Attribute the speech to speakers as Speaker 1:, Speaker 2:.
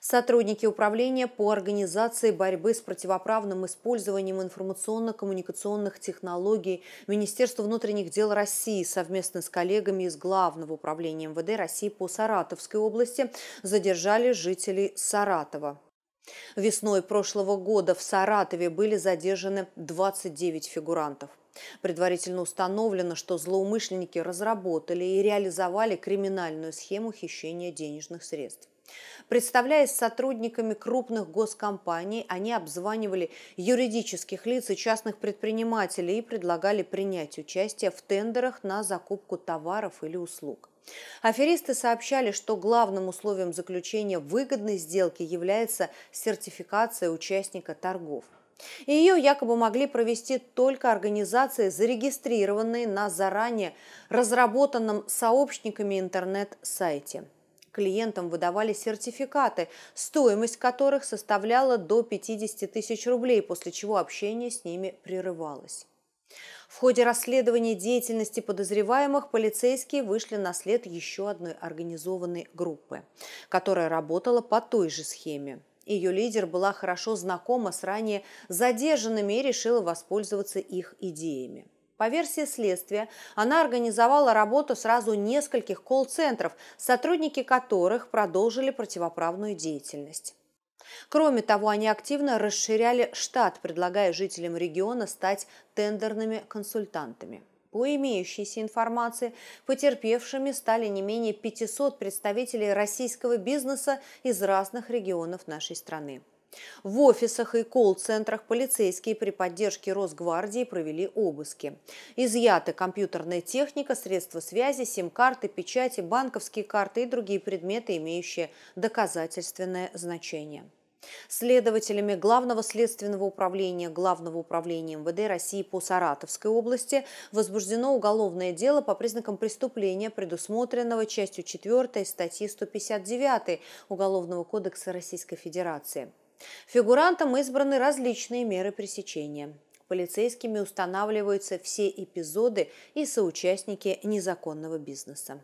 Speaker 1: сотрудники Управления по организации борьбы с противоправным использованием информационно-коммуникационных технологий Министерства внутренних дел России совместно с коллегами из Главного управления МВД России по Саратовской области задержали жителей Саратова. Весной прошлого года в Саратове были задержаны 29 фигурантов. Предварительно установлено, что злоумышленники разработали и реализовали криминальную схему хищения денежных средств. Представляясь сотрудниками крупных госкомпаний, они обзванивали юридических лиц и частных предпринимателей и предлагали принять участие в тендерах на закупку товаров или услуг. Аферисты сообщали, что главным условием заключения выгодной сделки является сертификация участника торгов. Ее якобы могли провести только организации, зарегистрированные на заранее разработанном сообщниками интернет-сайте – клиентам выдавали сертификаты, стоимость которых составляла до 50 тысяч рублей, после чего общение с ними прерывалось. В ходе расследования деятельности подозреваемых полицейские вышли на след еще одной организованной группы, которая работала по той же схеме. Ее лидер была хорошо знакома с ранее задержанными и решила воспользоваться их идеями. По версии следствия, она организовала работу сразу нескольких колл-центров, сотрудники которых продолжили противоправную деятельность. Кроме того, они активно расширяли штат, предлагая жителям региона стать тендерными консультантами. По имеющейся информации, потерпевшими стали не менее 500 представителей российского бизнеса из разных регионов нашей страны. В офисах и колл-центрах полицейские при поддержке Росгвардии провели обыски. Изъяты компьютерная техника, средства связи, сим-карты, печати, банковские карты и другие предметы, имеющие доказательственное значение. Следователями Главного следственного управления Главного управления МВД России по Саратовской области возбуждено уголовное дело по признакам преступления, предусмотренного частью 4 статьи 159 Уголовного кодекса Российской Федерации – Фигурантам избраны различные меры пресечения. Полицейскими устанавливаются все эпизоды и соучастники незаконного бизнеса.